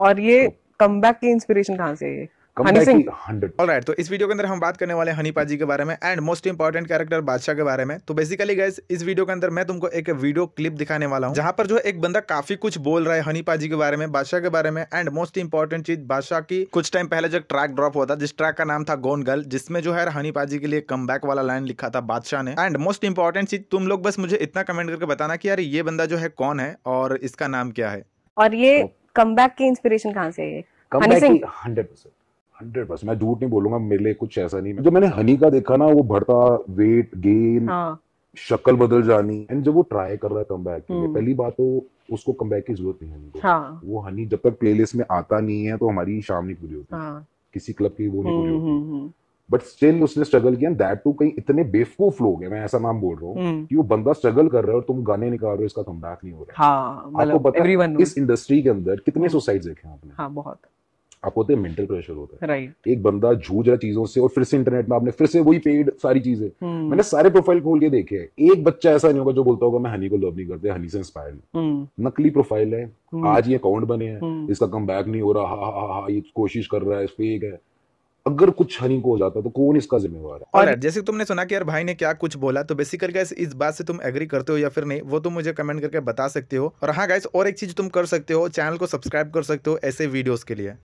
और ये come back की इंस्पिरेशन कहाँ से है Right, तो इस वीडियो के अंदर हम बात करने वाले हनी पाजी के बारे में एंड मोस्ट इंपॉर्टेंट कैरेक्टर बादशाह के बारे में तो बेसिकली गैस इस वीडियो के अंदर मैं तुमको एक वीडियो क्लिप दिखाने वाला हूँ जहाँ पर जो एक बंदा काफी कुछ बोल रहा है हनी पाजी के बारे में बादशाह के बारे में एंड मोस्ट इंपॉर्टेंट चीज बादशाह की कुछ टाइम पहले जो ट्रैक ड्रॉप हुआ था जिस ट्रैक का नाम था गोन गर्ल जिसमें जो है हनी पाजी के लिए कम वाला लाइन लिखा था बादशाह ने एंड मोस्ट इंपॉर्टेंट चीज तुम लोग बस मुझे इतना कमेंट करके बताना की यार ये बंदा जो है कौन है और इसका नाम क्या है और ये कमबैक की इंस्पिरेशन कहां से है हंड्रेड परसेंट 100 परसेंट मैं झूठ नहीं बोलूंगा मेरे लिए कुछ ऐसा नहीं जब मैंने हनी का देखा ना वो बढ़ता वेट गेन हाँ. शक्ल बदल जानी एंड जब वो ट्राई कर रहा है कमबैक के लिए हम्म। पहली बात तो उसको कमबैक की जरूरत नहीं है हनी को हाँ. वो हनी जब तक प्लेलिस्ट में आता नहीं है तो हमारी शाम नहीं पूरी होती हाँ. किसी क्लब की वो नहीं पूरी हम्म, होती हम्म, बट स्टिल उसने स्ट्रगल किया दैट टू कहीं इतने बेवकूफ लोग हैं मैं ऐसा नाम बोल रहा हूँ हम्म। कि वो बंदा स्ट्रगल कर रहा है और तुम गाने निकाल रहे हो इसका कम नहीं हो रहा है हाँ, आपको मतलब पता इस इंडस्ट्री के अंदर कितने सुसाइड हम्म। देखे हैं आपने हाँ, बहुत आपको होते मेंटल प्रेशर होता है राइट एक बंदा जूझ रहा चीजों से और फिर से इंटरनेट में आपने फिर से वही पेड सारी चीजें हम्म। मैंने सारे प्रोफाइल खोल के देखे हैं एक बच्चा ऐसा नहीं होगा जो बोलता होगा मैं हनी को लव नहीं करते हनी से इंस्पायर hmm. नकली प्रोफाइल है आज ये अकाउंट बने हैं इसका कम नहीं हो रहा हा हा हा ये कोशिश कर रहा है फेक है अगर कुछ हनी को हो जाता तो कौन इसका जिम्मेवार है और जैसे तुमने सुना कि यार भाई ने क्या कुछ बोला तो बेसिकल गाइस इस बात से तुम एग्री करते हो या फिर नहीं वो तुम मुझे कमेंट करके बता सकते हो और हाँ गाइस और एक चीज तुम कर सकते हो चैनल को सब्सक्राइब कर सकते हो ऐसे वीडियोज के लिए